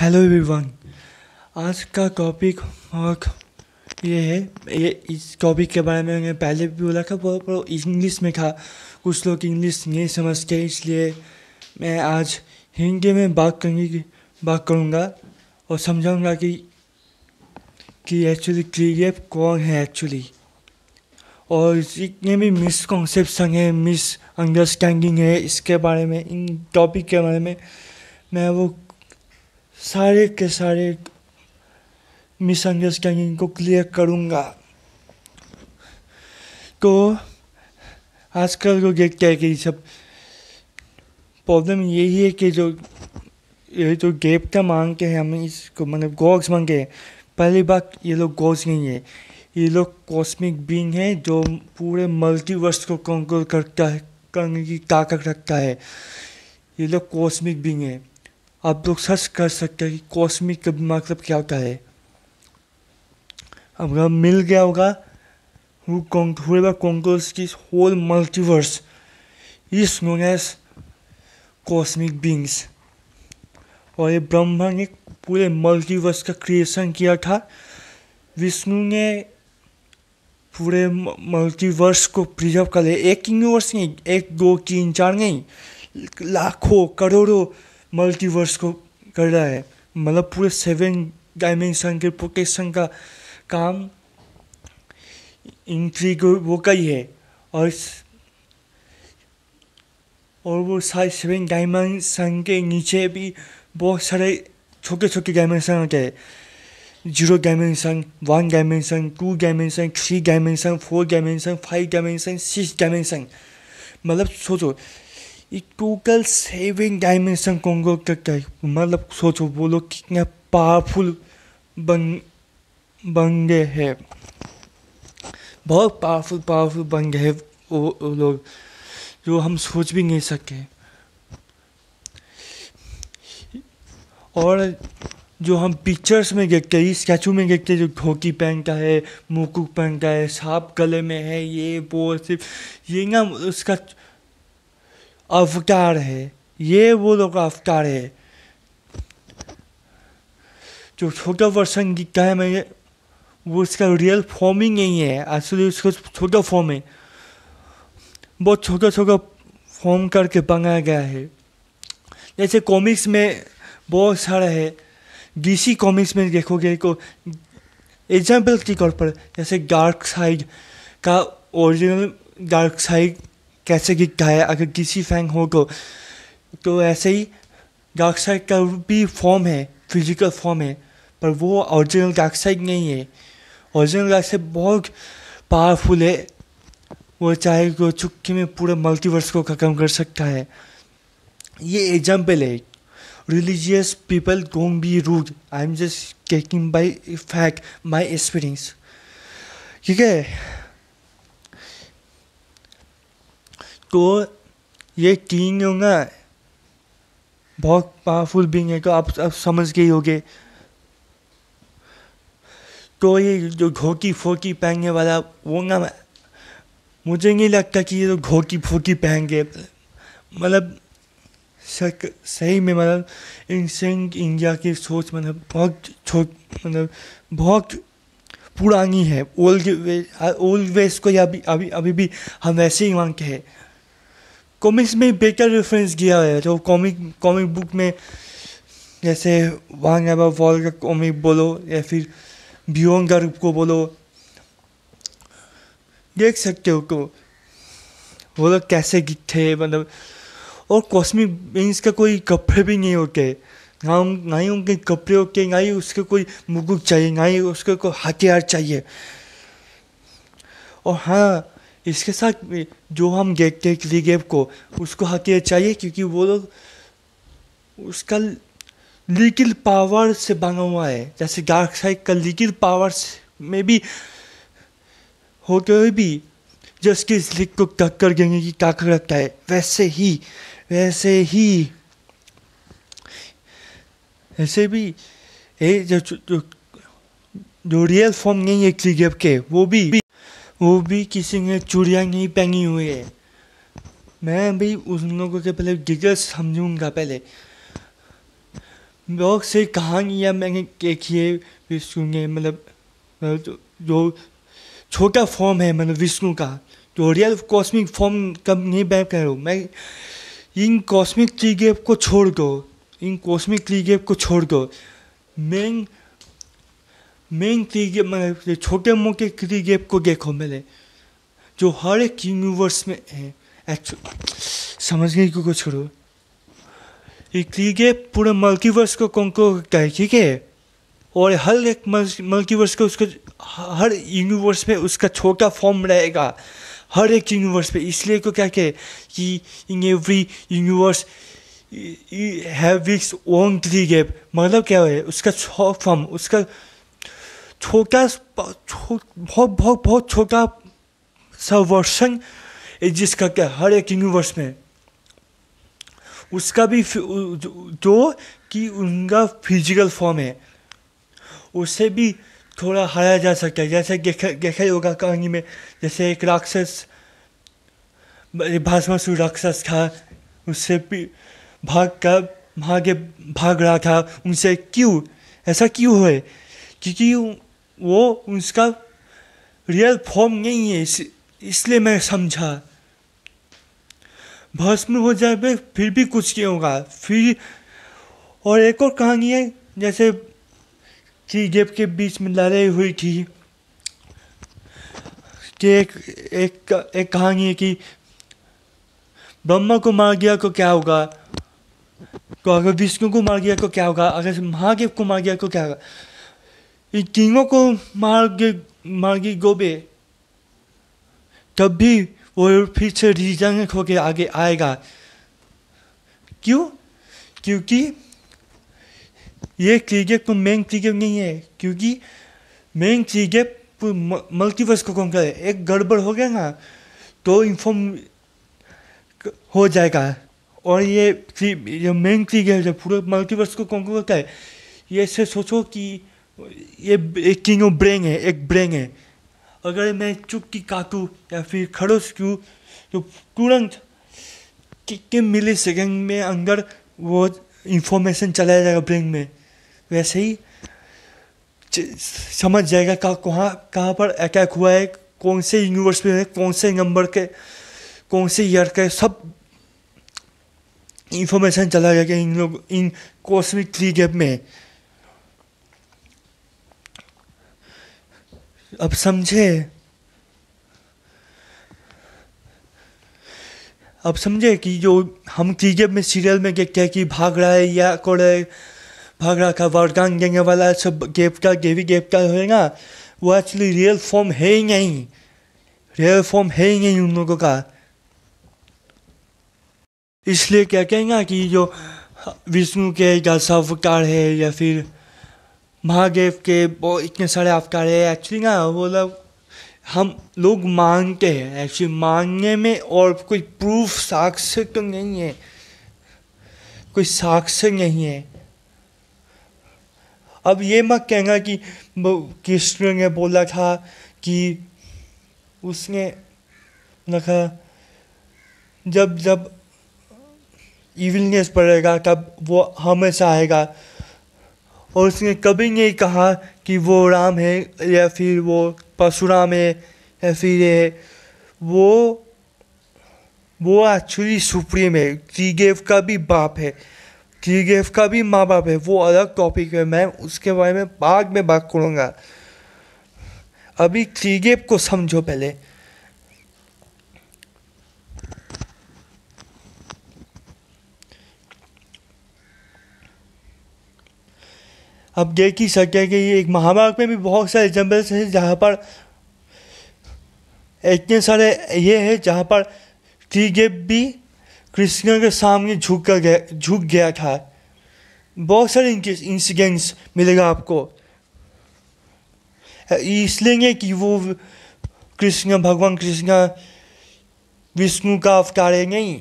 hello everyone आज का topic और ये है ये इस टॉपिक के बारे में मैंने पहले भी बोला था पर, इंग्लिश में था कुछ लोग इंग्लिश नहीं समझते इसलिए मैं आज हिंदी में बात करने की बात करूँगा और समझाऊँगा कि कि एक्चुअली क्लियर कौन है एक्चुअली और जितने भी मिसकॉन्सेप्शन है मिस अंडरस्टैंडिंग है इसके बारे में इन टॉपिक के बारे में मैं वो सारे के सारे मिसअंडरस्टैंडिंग को क्लियर करूँगा तो आजकल को तो देखते हैं कि सब प्रॉब्लम यही है कि जो ये जो तो मांग के हैं हम इसको मतलब गॉड्स मांग के पहली बात ये लोग गॉड्स नहीं है ये लोग कॉस्मिक बींग है जो पूरे मल्टीवर्स को कंट्रोल करता है करने की ताकत रखता है ये लोग कॉस्मिक बींग है आप लोग सर्च कर सकते हैं कि कॉस्मिक मतलब क्या होता है अगर मिल गया होगा who conquers this whole multiverse is known as cosmic beings और ये ब्रह्मा ने पूरे मल्टीवर्स का क्रिएशन किया था विष्णु ने पूरे मल्टीवर्स को प्रिजर्व कर लिया एक यूनिवर्स नहीं एक दो तीन चार नहीं लाखों करोड़ों मल्टीवर्स को कर रहा है मतलब पूरे सेवन डायमेंशन के प्रोटेक्शन का काम इंट्री को वो का ही है और और वो सारे सेवन डायमेंशन के नीचे भी बहुत सारे छोटे छोटे डायमेंशन होते हैं zero dimension one dimension two dimension three dimension four dimension five dimension six dimension मतलब सोचो टोटल सेवन डायमेंशन कॉन्गो करता है मतलब सोचो वो लोग कितने पावरफुल बन बन गए हैं बहुत पावरफुल पावरफुल बन गए वो, वो लोग जो हम सोच भी नहीं सके और जो हम पिक्चर्स में देखते हैं स्केचू में देखते हैं जो धोती पहनता है मुकुक पहनता है सांप गले में है ये वो सिर्फ ये ना उसका अवतार है ये वो लोग का अवतार है जो छोटा वर्सन दिखता है मैंने वो उसका रियल फॉर्म ही नहीं है असली उसका छोटा फॉर्म है बहुत छोटा छोटा फॉर्म करके बनाया गया है जैसे कॉमिक्स में बहुत सारा है डीसी कॉमिक्स में देखोगे को तो एग्जाम्पल के तौर पर जैसे डार्क साइड का ओरिजिनल डार्क साइड कैसे गिरता है अगर किसी फैंग हो को तो ऐसे ही डार्कसाइड का भी फॉर्म है फिजिकल फॉर्म है पर वो ओरिजिनल डार्क नहीं है ओरिजिनल डार्क बहुत पावरफुल है वो चाहे वो चुटकी में पूरे मल्टीवर्स को खत्म कर सकता है ये एग्जाम्पल है religious people people be rude I am just taking by fact my experience ठीक है तो ये तीन जो ना बहुत पावरफुल बींग है तो आप आप समझ गए होगे तो ये जो घोकी फोकी पहनने वाला वो ना मुझे नहीं लगता कि ये जो घोकी फोकी पहनगे मतलब सही में मतलब इंसेंट इंडिया की सोच मतलब बहुत छोट मतलब बहुत पुरानी है ओल्ड वे ओल्ड वेस्ट को या अभी अभी अभी भी हम वैसे ही मांगते हैं कॉमिक्स में बेटर रेफरेंस किया है तो कॉमिक कॉमिक बुक में जैसे वांग एबा वॉल का कॉमिक बोलो या फिर बियोंग रूप को बोलो देख सकते हो को वो लोग कैसे थे मतलब और कॉस्मिक बीन्स का कोई कपड़े भी नहीं होते ना ना ही उनके कपड़े होते ना ही उसके कोई मुकुट चाहिए ना ही उसके कोई हथियार चाहिए और हाँ इसके साथ जो हम देखते हैं क्ली गेप को उसको हकीकत चाहिए क्योंकि वो लोग उसका लीगल पावर से बना हुआ है जैसे डार्क साइड का लीगल पावर में भी होते हुए भी जस्टिस लीग को टक्कर देने की ताकत रखता है वैसे ही वैसे ही ऐसे भी ये जो, जो, जो, जो रियल फॉर्म नहीं है गेप के वो भी वो भी किसी ने चूड़िया नहीं पहनी हुई है मैं भी उन लोगों के पहले डिटेल्स समझूंगा पहले बहुत से कहानियाँ मैंने देखी है विष्णु ने मतलब जो छोटा फॉर्म है मतलब विष्णु का जो रियल कॉस्मिक फॉर्म कब नहीं बैक कर मैं इन कॉस्मिक ट्री को छोड़ दो इन कॉस्मिक ट्री को छोड़ दो मैं मेन थ्री गेप मतलब छोटे मोटे थ्री गेप को देखो मिले जो हर एक यूनिवर्स में है समझ गए क्यों कुछ करो ये थ्री गेप पूरे मल्टीवर्स को को करता है ठीक है और हर एक मल्टीवर्स को उसको हर यूनिवर्स में उसका छोटा फॉर्म रहेगा हर एक यूनिवर्स पे इसलिए को क्या कहे कि in every universe have its own three gap मतलब क्या है उसका छो फॉर्म उसका छोटा छो, बहुत बहुत बहुत छोटा सा वर्सन एग्जिस्ट करके हर एक यूनिवर्स में उसका भी जो कि उनका फिजिकल फॉर्म है उसे भी थोड़ा हराया जा सकता है जैसे देखा होगा कहानी में जैसे एक राक्षस सु राक्षस था उससे भी भाग कर भागे भाग रहा था उनसे क्यों ऐसा क्यों है क्योंकि वो उसका रियल फॉर्म नहीं है इस, इसलिए मैं समझा भस्म हो जाए पे फिर भी कुछ नहीं होगा फिर और एक और कहानी है जैसे चीजेब के बीच में लड़ाई हुई थी कि एक एक एक कहानी है कि ब्रह्मा को मार गया तो क्या होगा तो अगर विष्णु को मार गया तो क्या होगा अगर महादेव को मार गया तो क्या होगा किंगों को मार के मार के गोबे तब भी वो से रिजंग होके आगे आएगा क्यों क्योंकि ये क्रिकेट को मेन क्रिकेट नहीं है क्योंकि मेन क्रिकेट मल्टीवर्स को कौन करे एक गड़बड़ हो गया ना तो इन्फॉर्म हो जाएगा और ये जो मेन क्रिकेट है पूरे मल्टीवर्स को कौन करता है ये से सोचो कि ये तीनों ब्रेन है एक ब्रेन है अगर मैं चुटकी काटूँ या फिर खड़ोस क्यों तो तुरंत कितने मिली सेकेंड में अंदर वो इंफॉर्मेशन चला जाएगा ब्रेन में वैसे ही समझ जाएगा कहाँ कहाँ पर अटैक हुआ है कौन से यूनिवर्स में है कौन से नंबर के कौन से ईयर के सब इंफॉर्मेशन चला जाएगा इन लोग इन कॉस्मिक थ्री गैप में अब समझे अब समझे कि जो हम चीज़ें में सीरियल में देखते हैं कि भाग रहा है या कोड़ भाग रहा का वरदान देने वाला सब देवता देवी देवता ना वो एक्चुअली रियल फॉर्म है ही नहीं रियल फॉर्म है ही नहीं उन लोगों का इसलिए क्या कहेंगे कि जो विष्णु के या सावकार है या फिर महादेव के बहुत इतने सारे अवतार है एक्चुअली ना वो लोग हम लोग मानते हैं एक्चुअली मानने में और कोई प्रूफ साक्ष्य तो नहीं है कोई साक्ष्य नहीं है अब ये मत कहना कि कृष्ण ने बोला था कि उसने रखा जब जब इविलनेस पड़ेगा तब वो हमेशा आएगा और उसने कभी नहीं कहा कि वो राम है या फिर वो परशुराम है या फिर ये वो वो एक्चुअली सुप्रीम है त्रिगेव का भी बाप है त्रिगेव का भी माँ बाप है वो अलग टॉपिक है मैं उसके बारे में बाद में बात करूँगा अभी त्रिगेव को समझो पहले आप देख ही सकते हैं कि ये एक महामार्ग में भी बहुत सारे एग्जाम्पल्स हैं जहाँ पर इतने सारे ये है जहाँ पर त्रिदेव भी कृष्ण के सामने झुक कर गया झुक गया था बहुत सारे इनके इंसिडेंट्स मिलेगा आपको इसलिए कि वो कृष्ण भगवान कृष्ण विष्णु का अवतार है नहीं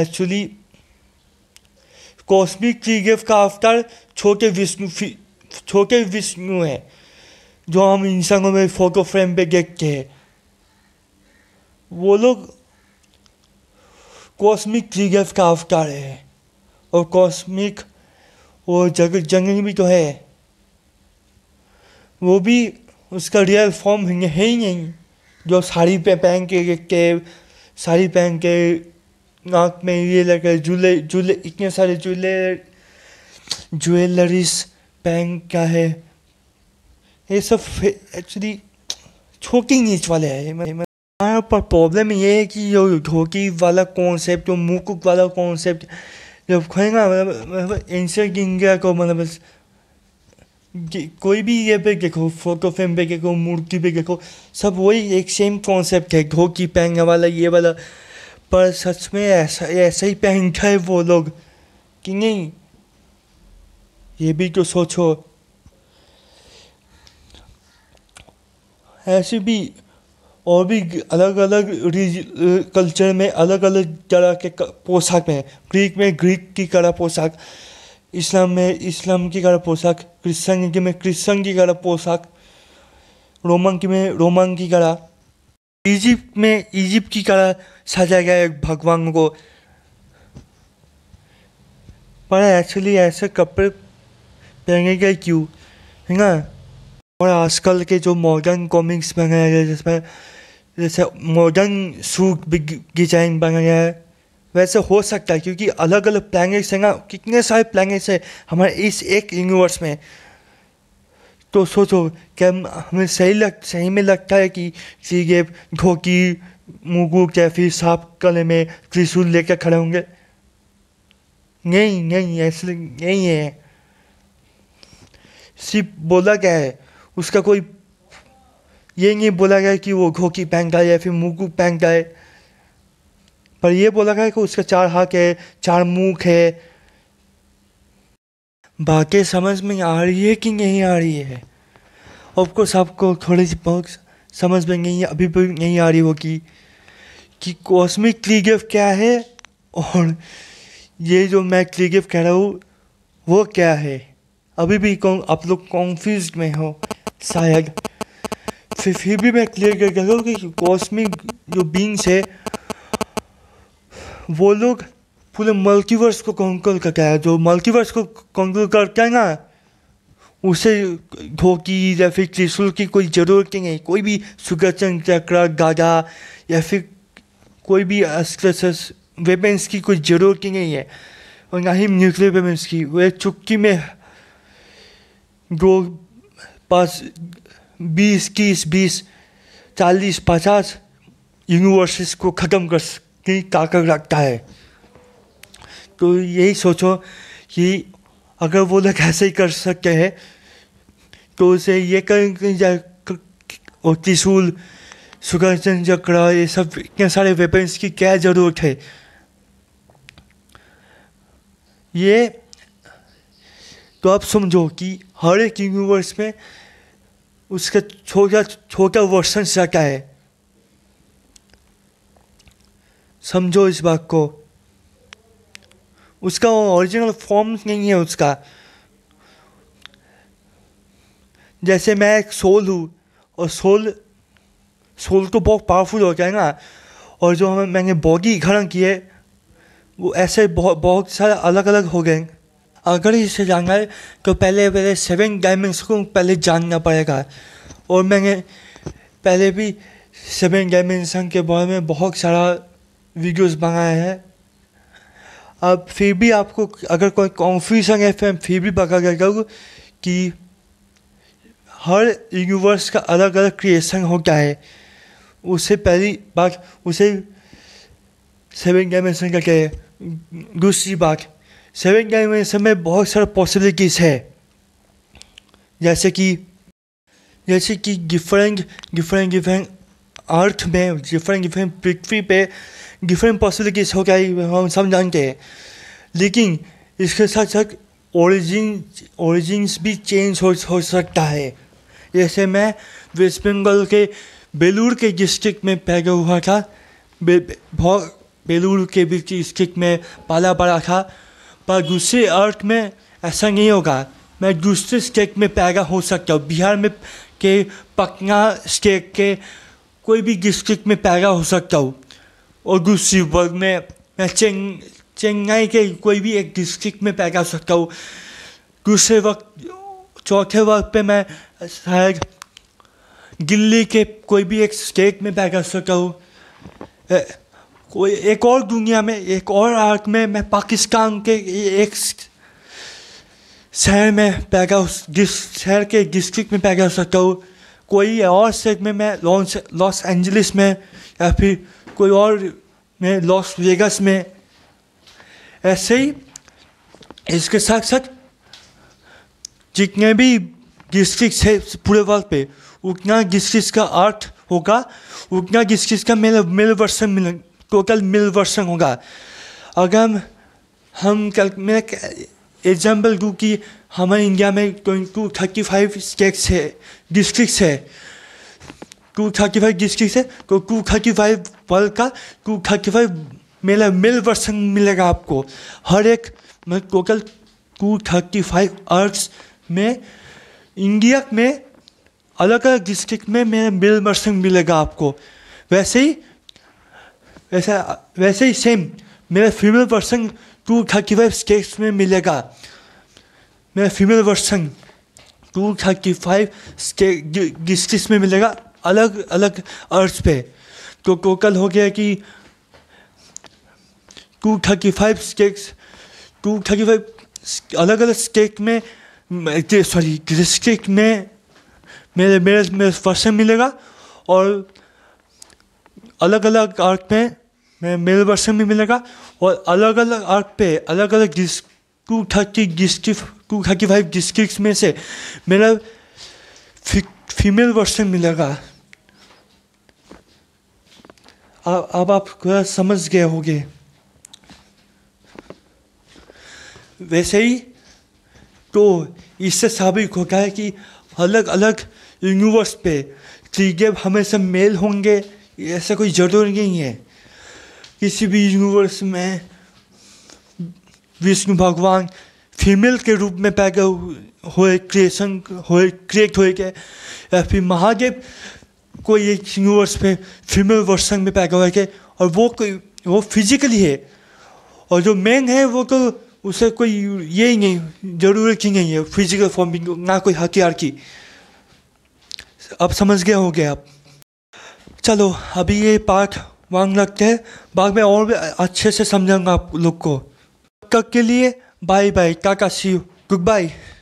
एक्चुअली कॉस्मिक त्रिगेव का अवतार छोटे विष्णु छोटे विष्णु हैं जो हम इंसानों में फोटो फ्रेम पे देखते हैं वो लोग कॉस्मिक क्रीगर्स का अवतार है और कॉस्मिक वो जग जंगली भी तो है वो भी उसका रियल फॉर्म है ही नहीं जो साड़ी पे पहन के देखते साड़ी पहन के नाक में ये लगे झूले झूले इतने सारे झूले ज्वेलरीज़ बैंक क्या है ये सब एक्चुअली छोटी नीच वाले हैं हमारे पर प्रॉब्लम ये है कि जो ढोकी वाला कॉन्सेप्ट जो मुकुक वाला कॉन्सेप्ट जब खोएगा मतलब एंशियंट मतलब, इंडिया को मतलब कोई भी ये पे देखो फोटो फ्रेम पे देखो मूर्ति पे देखो सब वही एक सेम कॉन्सेप्ट है ढोकी पहनने वाला ये वाला पर सच में ऐसा ऐसा ही पहनता है वो लोग कि नहीं ये भी तो सोचो ऐसे भी और भी अलग अलग कल्चर में अलग अलग तरह के पोशाक में ग्रीक में ग्रीक की कड़ा पोशाक इस्लाम में इस्लाम की कड़ा पोशाक क्रिश्चियनिटी में क्रिश्चन की कड़ा पोशाक रोमन की में रोमन की कड़ा इजिप्ट में इजिप्ट की कड़ा सजाया गया है भगवान को पर एक्चुअली ऐसे कपड़े रहेंगे क्यों है ना और आजकल के जो मॉडर्न कॉमिक्स बनाए गए जिसमें जैसे मॉडर्न सूट डिजाइन बनाया है वैसे हो सकता है क्योंकि अलग अलग प्लैनेट्स हैं ना कितने सारे प्लैनेट्स हैं हमारे इस एक यूनिवर्स में तो सोचो क्या हमें सही लग सही में लगता है कि सीगे ढोकी मुगू कैफी साफ कले में त्रिशूल लेकर खड़े होंगे नहीं नहीं ऐसे नहीं है सिर्फ बोला गया है उसका कोई ये नहीं बोला गया कि वो घोकी पहनता है या फिर मुकू पहन है पर यह बोला गया कि उसका चार हाथ है चार मुख है बातें समझ में आ रही है कि नहीं आ रही है ऑफकोर्स आपको थोड़ी सी बहुत समझ में नहीं अभी भी नहीं आ रही होगी कि कॉस्मिक क्लीगिफ क्या है और ये जो मैं क्लीगिफ कह रहा हूँ वो क्या है अभी भी आप लोग कॉन्फ्यूज में हो शायद फिर फिर भी मैं क्लियर कर रहा हूँ कि कॉस्मिक जो बींग्स है वो लोग पूरे मल्टीवर्स को कर करता है जो मल्टीवर्स को कंकल करता है ना उसे धोती या फिर त्रिशूल की कोई ज़रूरत ही नहीं कोई भी सुगरचंद चक्र गागा या फिर कोई भी वेपन्स की कोई ज़रूरत ही नहीं है और ना ही न्यूक्लियर वेपन्स की वह चुक्की में दो पाँच बीस तीस बीस चालीस पचास यूनिवर्सिस को ख़त्म कर की ताकत रखता है तो यही सोचो कि अगर वो लोग ऐसे ही कर सकते हैं तो उसे ये कहीं और त्रिशूल सुगर्जन चक्र ये सब इतने सारे वेपन्स की क्या ज़रूरत है ये तो आप समझो कि हर एक यूनिवर्स में उसका छोटा छोटा वर्सन सटा है समझो इस बात को उसका ओरिजिनल फॉर्म नहीं है उसका जैसे मैं एक सोल हूँ और सोल सोल तो बहुत पावरफुल होता है ना और जो हमें मैंने बॉडी घरण की है वो ऐसे बहुत बहुत सारे अलग अलग हो गए अगर इसे जानना है तो पहले मेरे सेवन डायमेंशन को पहले जानना पड़ेगा और मैंने पहले भी सेवन डायमेंशन के बारे में बहुत सारा वीडियोस बनाए हैं अब फिर भी आपको अगर कोई कॉन्फ्यूजन है फिर फिर भी बता गया कि हर यूनिवर्स का अलग अलग क्रिएशन हो क्या है उसे पहली बात उसे सेवन डायमेंशन क्या है दूसरी बात सेवन डायमेंशन में बहुत सारा पॉसिबिलिटीज़ है जैसे कि जैसे कि डिफरेंट डिफरेंट डिफरेंट अर्थ में डिफरेंट डिफरेंट पृथ्वी पे डिफरेंट पॉसिबिलिटीज हो गया हम सब जानते हैं लेकिन इसके साथ साथ ओरिजिन ओरिजिन्स भी चेंज हो हो सकता है जैसे मैं वेस्ट बंगाल के बेलूर के डिस्ट्रिक्ट में पैदा हुआ था बे, बे, बेलूर के भी डिस्ट्रिक्ट में पाला पड़ा था पर दूसरे अर्थ में ऐसा नहीं होगा मैं दूसरे स्टेट में पैदा हो सकता हूँ बिहार में के पटना स्टेट के कोई भी डिस्ट्रिक्ट में पैदा हो सकता हूँ और दूसरी वर्ग में मैं चेन्नई के कोई भी एक डिस्ट्रिक्ट में पैदा हो सकता हूँ दूसरे वक्त चौथे वर्ग पे मैं शायद दिल्ली के कोई भी एक स्टेट में पैदा हो सकता हूँ कोई एक और दुनिया में एक और आर्क में मैं पाकिस्तान के एक शहर में पैदा जिस शहर के डिस्ट्रिक्ट में पैदा हो सकता हूँ कोई और स्टेट में मैं लॉस लॉस एंजलिस में या फिर कोई और में लॉस वेगस में ऐसे ही इसके साथ साथ जितने भी डिस्ट्रिक्ट है पूरे वर्ल्ड पे उतना डिस्ट्रिक्स का आर्ट होगा उतना डिस्ट्रिक्स का मेरा मेरे वर्षन मिलेगा टोटल मिल वर्षन होगा अगर हम कल मैं एग्जाम्पल दूँ कि हमारे इंडिया में टू थर्टी फाइव स्टेट्स है डिस्ट्रिक्स है टू थर्टी फाइव डिस्ट्रिक्ट है तो टू थर्टी फाइव वर्ल्ड का टू थर्टी फाइव मेला मिल वर्सन मिलेगा आपको हर एक मतलब total two thirty five earth में इंडिया में अलग अलग डिस्ट्रिक्ट में मेरा मिल वर्सन मिलेगा आपको वैसे ही वैसा वैसे ही सेम मेरा female version two thirty five states में मिलेगा मेरा female version two thirty five districts में मिलेगा अलग अलग अर्थ पे तो टोटल हो गया कि two thirty five states two thirty five अलग अलग स्टेक में सॉरी डिस्ट्रिक्ट में मेरे मेरे मेरे पर्सन मिलेगा और अलग अलग आर्ट में में मेल वर्षन भी मिलेगा और अलग अलग अर्थ पे अलग अलग डिस two thirty district two thirty five district में से मेरा फी, फीमेल वर्षन मिलेगा अब आप आप समझ गए होंगे वैसे ही तो इससे साबित होता है कि अलग अलग यूनिवर्स पे चीजें हमेशा मेल होंगे ऐसा कोई ज़रूरी नहीं है किसी भी यूनिवर्स में विष्णु भगवान फीमेल के रूप में पैदा हुए क्रिएशन हुए क्रिएट हुए के या फिर महादेव को एक यूनिवर्स में फीमेल वर्सन में पैदा हुए के और वो कोई वो फिजिकली है और जो मैन है वो तो उसे कोई ये ही नहीं जरूरत ही नहीं है फिजिकल फॉर्मिंग ना कोई हथियार की अब समझ गए हो गए आप चलो अभी ये पार्ट मांग रखते हैं बाद में और भी अच्छे से समझाऊंगा आप लोग को तब तक के लिए bye bye tata see you good bye